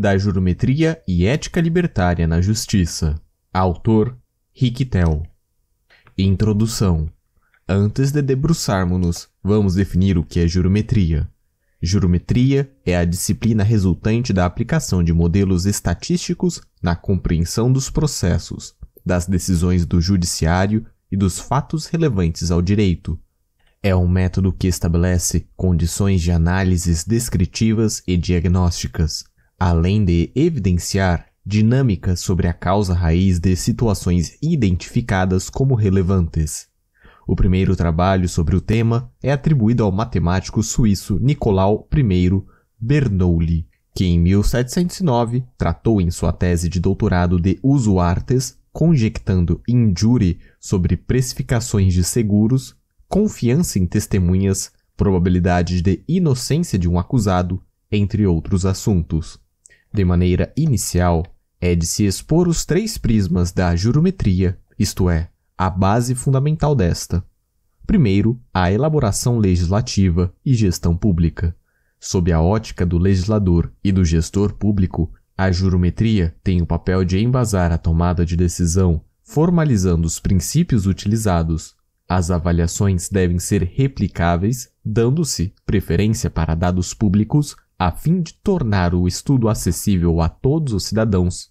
da Jurometria e Ética Libertária na Justiça. Autor Rick Tell. Introdução. Antes de debruçarmos-nos, vamos definir o que é jurometria. Jurometria é a disciplina resultante da aplicação de modelos estatísticos na compreensão dos processos, das decisões do judiciário e dos fatos relevantes ao direito. É um método que estabelece condições de análises descritivas e diagnósticas, além de evidenciar dinâmicas sobre a causa raiz de situações identificadas como relevantes. O primeiro trabalho sobre o tema é atribuído ao matemático suíço Nicolau I Bernoulli, que em 1709 tratou em sua tese de doutorado de Usuartes, conjectando in sobre precificações de seguros, confiança em testemunhas, probabilidade de inocência de um acusado, entre outros assuntos. De maneira inicial, é de se expor os três prismas da jurometria, isto é, a base fundamental desta. Primeiro, a elaboração legislativa e gestão pública. Sob a ótica do legislador e do gestor público, a jurometria tem o papel de embasar a tomada de decisão, formalizando os princípios utilizados. As avaliações devem ser replicáveis, dando-se preferência para dados públicos a fim de tornar o estudo acessível a todos os cidadãos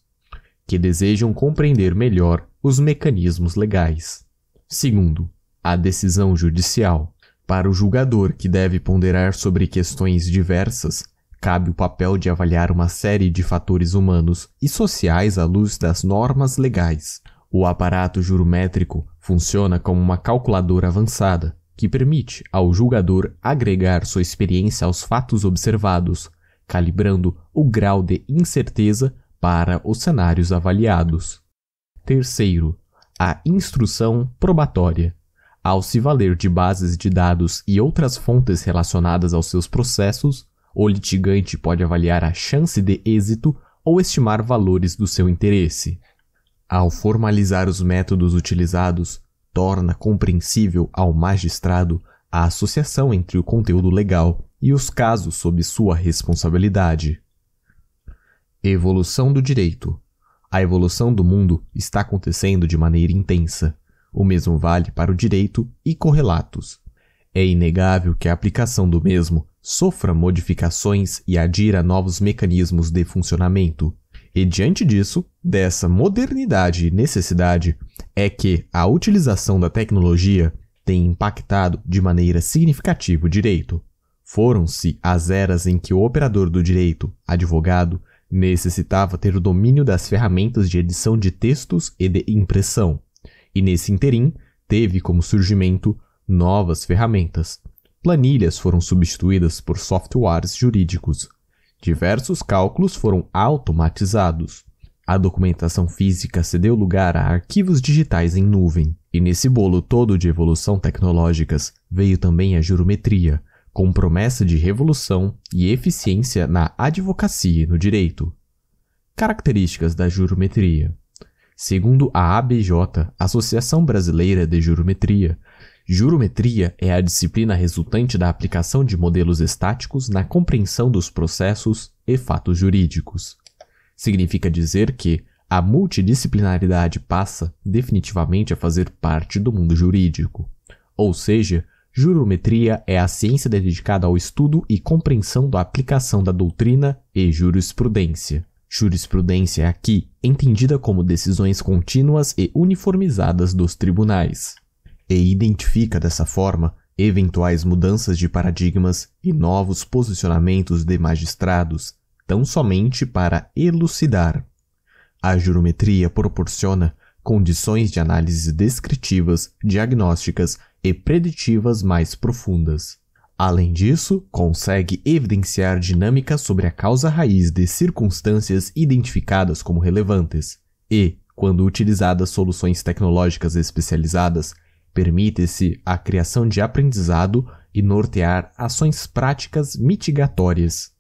que desejam compreender melhor os mecanismos legais. Segundo, a decisão judicial. Para o julgador que deve ponderar sobre questões diversas, cabe o papel de avaliar uma série de fatores humanos e sociais à luz das normas legais. O aparato jurométrico funciona como uma calculadora avançada, que permite ao julgador agregar sua experiência aos fatos observados, calibrando o grau de incerteza para os cenários avaliados. Terceiro, a instrução probatória. Ao se valer de bases de dados e outras fontes relacionadas aos seus processos, o litigante pode avaliar a chance de êxito ou estimar valores do seu interesse. Ao formalizar os métodos utilizados, torna compreensível ao magistrado a associação entre o conteúdo legal e os casos sob sua responsabilidade. Evolução do direito. A evolução do mundo está acontecendo de maneira intensa. O mesmo vale para o direito e correlatos. É inegável que a aplicação do mesmo sofra modificações e adira a novos mecanismos de funcionamento. E diante disso, dessa modernidade e necessidade, é que a utilização da tecnologia tem impactado de maneira significativa o direito. Foram-se as eras em que o operador do direito, advogado, necessitava ter o domínio das ferramentas de edição de textos e de impressão, e nesse interim teve como surgimento novas ferramentas. Planilhas foram substituídas por softwares jurídicos. Diversos cálculos foram automatizados. A documentação física cedeu lugar a arquivos digitais em nuvem, e nesse bolo todo de evolução tecnológicas veio também a jurometria, com promessa de revolução e eficiência na advocacia e no direito. Características da jurometria. Segundo a ABJ, Associação Brasileira de Jurometria, jurometria é a disciplina resultante da aplicação de modelos estáticos na compreensão dos processos e fatos jurídicos. Significa dizer que a multidisciplinaridade passa definitivamente a fazer parte do mundo jurídico. Ou seja, Jurometria é a ciência dedicada ao estudo e compreensão da aplicação da doutrina e jurisprudência. Jurisprudência é aqui entendida como decisões contínuas e uniformizadas dos tribunais, e identifica dessa forma eventuais mudanças de paradigmas e novos posicionamentos de magistrados tão somente para elucidar. A jurometria proporciona condições de análise descritivas, diagnósticas e preditivas mais profundas. Além disso, consegue evidenciar dinâmicas sobre a causa raiz de circunstâncias identificadas como relevantes e, quando utilizadas soluções tecnológicas especializadas, permite-se a criação de aprendizado e nortear ações práticas mitigatórias.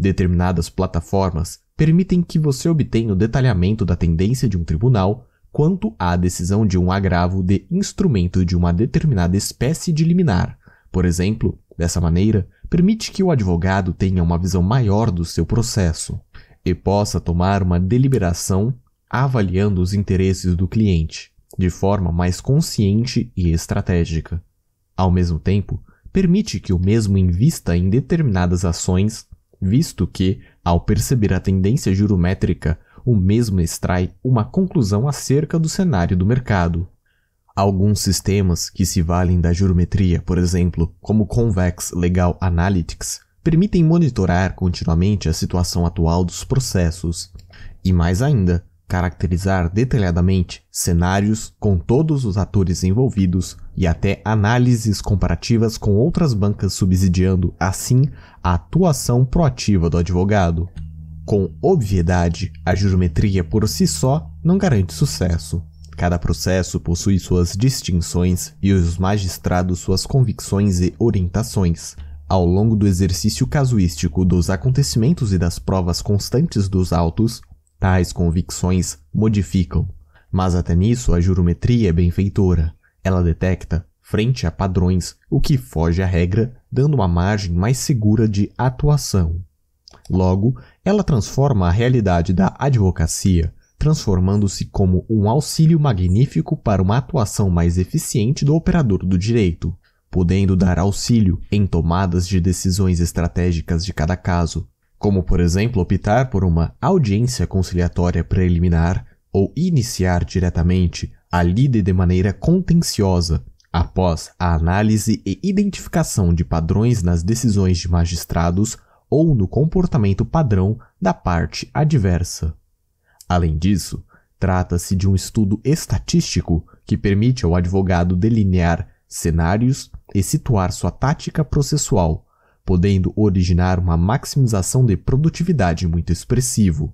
Determinadas plataformas permitem que você obtenha o detalhamento da tendência de um tribunal quanto à decisão de um agravo de instrumento de uma determinada espécie de liminar. Por exemplo, dessa maneira, permite que o advogado tenha uma visão maior do seu processo e possa tomar uma deliberação avaliando os interesses do cliente de forma mais consciente e estratégica. Ao mesmo tempo, permite que o mesmo invista em determinadas ações visto que, ao perceber a tendência jurométrica, o mesmo extrai uma conclusão acerca do cenário do mercado. Alguns sistemas que se valem da jurometria, por exemplo, como Convex Legal Analytics, permitem monitorar continuamente a situação atual dos processos. E mais ainda, caracterizar detalhadamente cenários com todos os atores envolvidos e até análises comparativas com outras bancas, subsidiando assim a atuação proativa do advogado. Com obviedade, a jurimetria por si só não garante sucesso. Cada processo possui suas distinções e os magistrados suas convicções e orientações. Ao longo do exercício casuístico dos acontecimentos e das provas constantes dos autos, Tais convicções modificam, mas até nisso a jurometria é benfeitora. Ela detecta, frente a padrões, o que foge à regra, dando uma margem mais segura de atuação. Logo, ela transforma a realidade da advocacia, transformando-se como um auxílio magnífico para uma atuação mais eficiente do operador do direito, podendo dar auxílio em tomadas de decisões estratégicas de cada caso, como por exemplo optar por uma audiência conciliatória preliminar ou iniciar diretamente a lide de maneira contenciosa, após a análise e identificação de padrões nas decisões de magistrados ou no comportamento padrão da parte adversa. Além disso, trata-se de um estudo estatístico que permite ao advogado delinear cenários e situar sua tática processual podendo originar uma maximização de produtividade muito expressivo.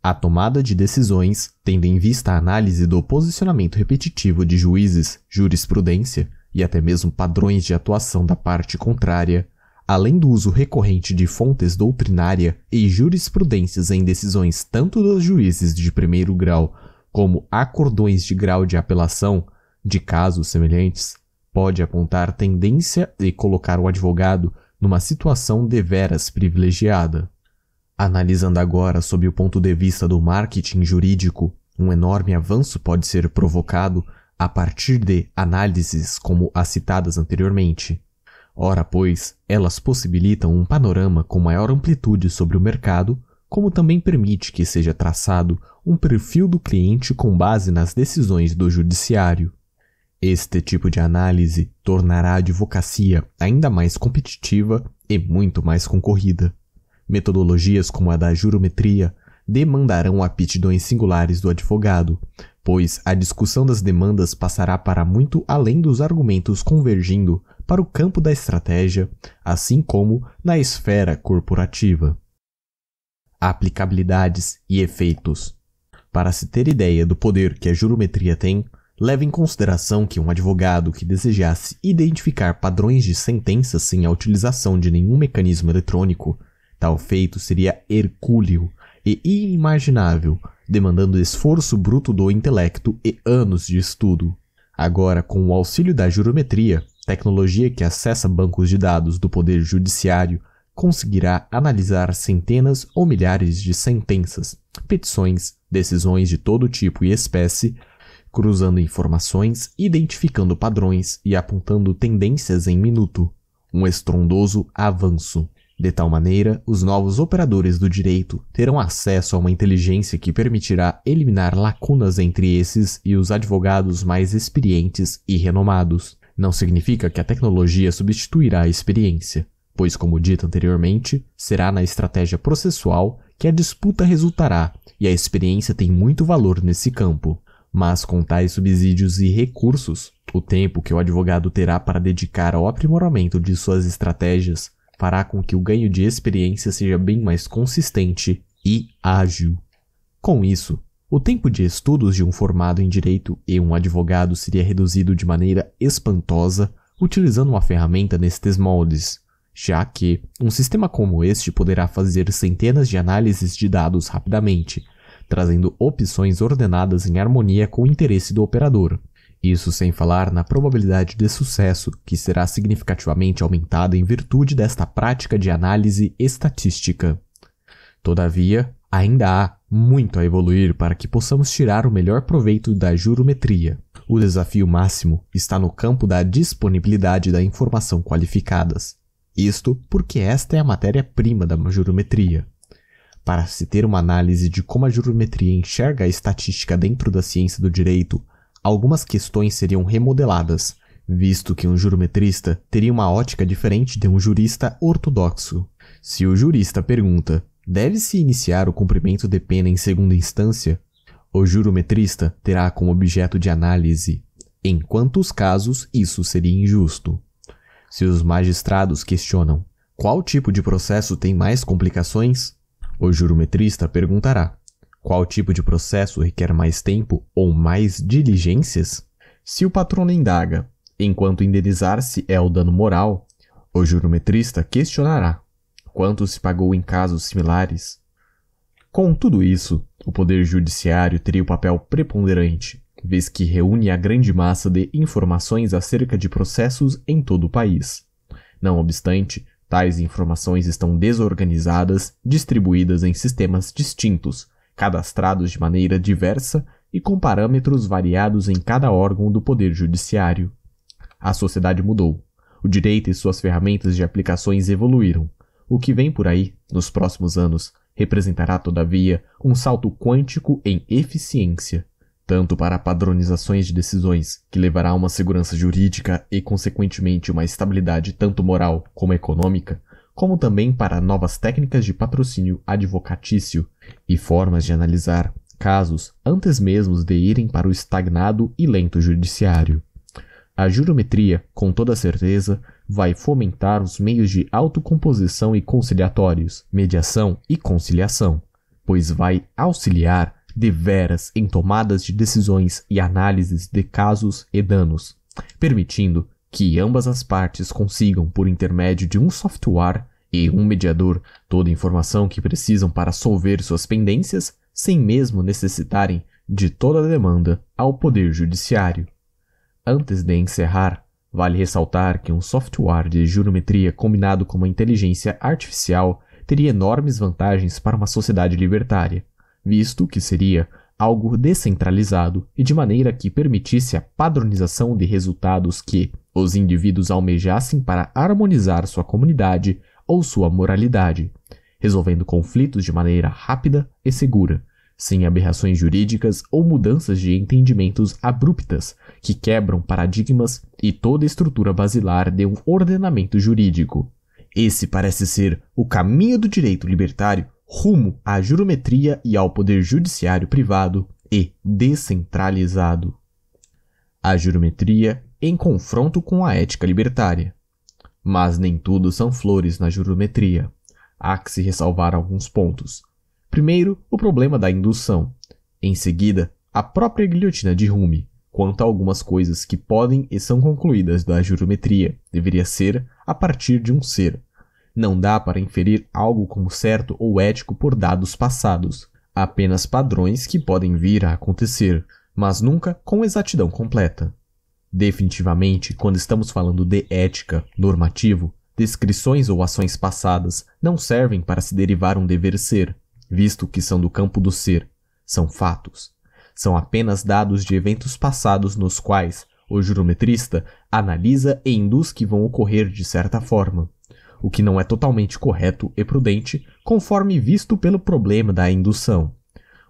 A tomada de decisões, tendo em vista a análise do posicionamento repetitivo de juízes, jurisprudência e até mesmo padrões de atuação da parte contrária, além do uso recorrente de fontes doutrinária e jurisprudências em decisões tanto dos juízes de primeiro grau como acordões de grau de apelação de casos semelhantes, pode apontar tendência e colocar o advogado numa situação deveras privilegiada. Analisando agora sob o ponto de vista do marketing jurídico, um enorme avanço pode ser provocado a partir de análises como as citadas anteriormente. Ora, pois, elas possibilitam um panorama com maior amplitude sobre o mercado, como também permite que seja traçado um perfil do cliente com base nas decisões do judiciário. Este tipo de análise tornará a advocacia ainda mais competitiva e muito mais concorrida. Metodologias como a da jurometria demandarão aptidões singulares do advogado, pois a discussão das demandas passará para muito além dos argumentos convergindo para o campo da estratégia, assim como na esfera corporativa. Aplicabilidades e efeitos. Para se ter ideia do poder que a jurometria tem, leva em consideração que um advogado que desejasse identificar padrões de sentenças sem a utilização de nenhum mecanismo eletrônico, tal feito seria hercúleo e inimaginável, demandando esforço bruto do intelecto e anos de estudo. Agora, com o auxílio da jurometria, tecnologia que acessa bancos de dados do Poder Judiciário, conseguirá analisar centenas ou milhares de sentenças, petições, decisões de todo tipo e espécie cruzando informações, identificando padrões e apontando tendências em minuto, um estrondoso avanço. De tal maneira, os novos operadores do direito terão acesso a uma inteligência que permitirá eliminar lacunas entre esses e os advogados mais experientes e renomados. Não significa que a tecnologia substituirá a experiência, pois, como dito anteriormente, será na estratégia processual que a disputa resultará, e a experiência tem muito valor nesse campo mas com tais subsídios e recursos, o tempo que o advogado terá para dedicar ao aprimoramento de suas estratégias fará com que o ganho de experiência seja bem mais consistente e ágil. Com isso, o tempo de estudos de um formado em direito e um advogado seria reduzido de maneira espantosa utilizando uma ferramenta nestes moldes, já que um sistema como este poderá fazer centenas de análises de dados rapidamente, trazendo opções ordenadas em harmonia com o interesse do operador. Isso sem falar na probabilidade de sucesso, que será significativamente aumentada em virtude desta prática de análise estatística. Todavia, ainda há muito a evoluir para que possamos tirar o melhor proveito da jurometria. O desafio máximo está no campo da disponibilidade da informação qualificadas. Isto porque esta é a matéria-prima da jurometria. Para se ter uma análise de como a jurimetria enxerga a estatística dentro da ciência do direito, algumas questões seriam remodeladas, visto que um jurometrista teria uma ótica diferente de um jurista ortodoxo. Se o jurista pergunta: deve-se iniciar o cumprimento de pena em segunda instância? O jurometrista terá como objeto de análise: em quantos casos isso seria injusto? Se os magistrados questionam: qual tipo de processo tem mais complicações? O jurometrista perguntará: qual tipo de processo requer mais tempo ou mais diligências? Se o patrono indaga, enquanto indenizar-se é o dano moral, o jurometrista questionará quanto se pagou em casos similares. Com tudo isso, o Poder Judiciário teria o um papel preponderante, vez que reúne a grande massa de informações acerca de processos em todo o país. Não obstante, Tais informações estão desorganizadas, distribuídas em sistemas distintos, cadastrados de maneira diversa e com parâmetros variados em cada órgão do Poder Judiciário. A sociedade mudou. O direito e suas ferramentas de aplicações evoluíram. O que vem por aí, nos próximos anos, representará, todavia, um salto quântico em eficiência, tanto para padronizações de decisões, que levará a uma segurança jurídica e, consequentemente, uma estabilidade tanto moral como econômica, como também para novas técnicas de patrocínio advocatício e formas de analisar casos antes mesmo de irem para o estagnado e lento judiciário. A jurometria, com toda certeza, vai fomentar os meios de autocomposição e conciliatórios, mediação e conciliação, pois vai auxiliar deveras em tomadas de decisões e análises de casos e danos, permitindo que ambas as partes consigam, por intermédio de um software e um mediador, toda a informação que precisam para solver suas pendências, sem mesmo necessitarem de toda a demanda ao Poder Judiciário. Antes de encerrar, vale ressaltar que um software de jurometria combinado com uma inteligência artificial teria enormes vantagens para uma sociedade libertária visto que seria algo descentralizado e de maneira que permitisse a padronização de resultados que os indivíduos almejassem para harmonizar sua comunidade ou sua moralidade, resolvendo conflitos de maneira rápida e segura, sem aberrações jurídicas ou mudanças de entendimentos abruptas que quebram paradigmas e toda estrutura basilar de um ordenamento jurídico. Esse parece ser o caminho do direito libertário rumo à jurometria e ao poder judiciário privado e descentralizado. A jurometria em confronto com a ética libertária. Mas nem tudo são flores na jurometria. Há que se ressalvar alguns pontos. Primeiro, o problema da indução. Em seguida, a própria guilhotina de Rumi, quanto a algumas coisas que podem e são concluídas da jurometria, deveria ser a partir de um ser, não dá para inferir algo como certo ou ético por dados passados, apenas padrões que podem vir a acontecer, mas nunca com exatidão completa. Definitivamente, quando estamos falando de ética, normativo, descrições ou ações passadas não servem para se derivar um dever ser, visto que são do campo do ser, são fatos. São apenas dados de eventos passados nos quais o jurometrista analisa e induz que vão ocorrer de certa forma o que não é totalmente correto e prudente, conforme visto pelo problema da indução.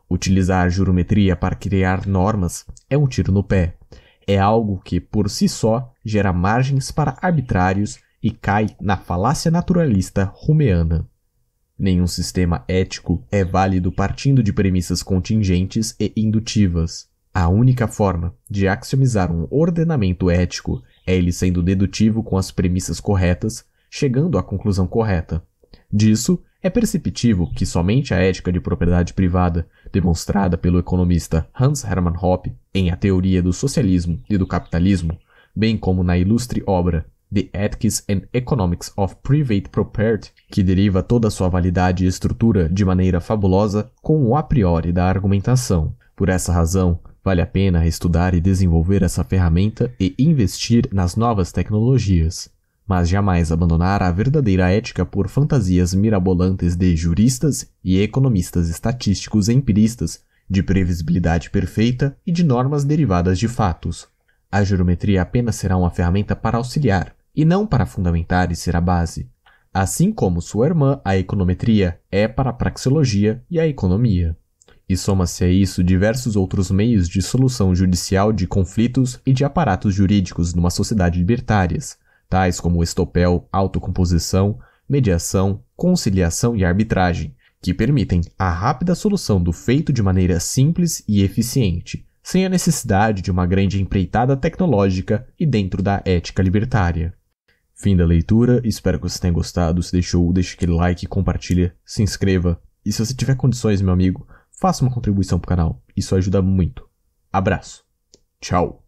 Utilizar jurometria para criar normas é um tiro no pé. É algo que, por si só, gera margens para arbitrários e cai na falácia naturalista rumeana. Nenhum sistema ético é válido partindo de premissas contingentes e indutivas. A única forma de axiomizar um ordenamento ético é ele sendo dedutivo com as premissas corretas, chegando à conclusão correta. Disso, é perceptível que somente a ética de propriedade privada, demonstrada pelo economista Hans Hermann Hoppe em A Teoria do Socialismo e do Capitalismo, bem como na ilustre obra The Ethics and Economics of Private Property, que deriva toda a sua validade e estrutura de maneira fabulosa com o a priori da argumentação. Por essa razão, vale a pena estudar e desenvolver essa ferramenta e investir nas novas tecnologias mas jamais abandonar a verdadeira ética por fantasias mirabolantes de juristas e economistas estatísticos empiristas, de previsibilidade perfeita e de normas derivadas de fatos. A geometria apenas será uma ferramenta para auxiliar, e não para fundamentar e ser a base. Assim como sua irmã, a econometria é para a praxeologia e a economia. E soma-se a isso diversos outros meios de solução judicial de conflitos e de aparatos jurídicos numa sociedade libertárias, tais como estopel, autocomposição, mediação, conciliação e arbitragem, que permitem a rápida solução do feito de maneira simples e eficiente, sem a necessidade de uma grande empreitada tecnológica e dentro da ética libertária. Fim da leitura, espero que você tenha gostado. Se deixou, deixe aquele like, compartilha, se inscreva. E se você tiver condições, meu amigo, faça uma contribuição pro canal. Isso ajuda muito. Abraço. Tchau.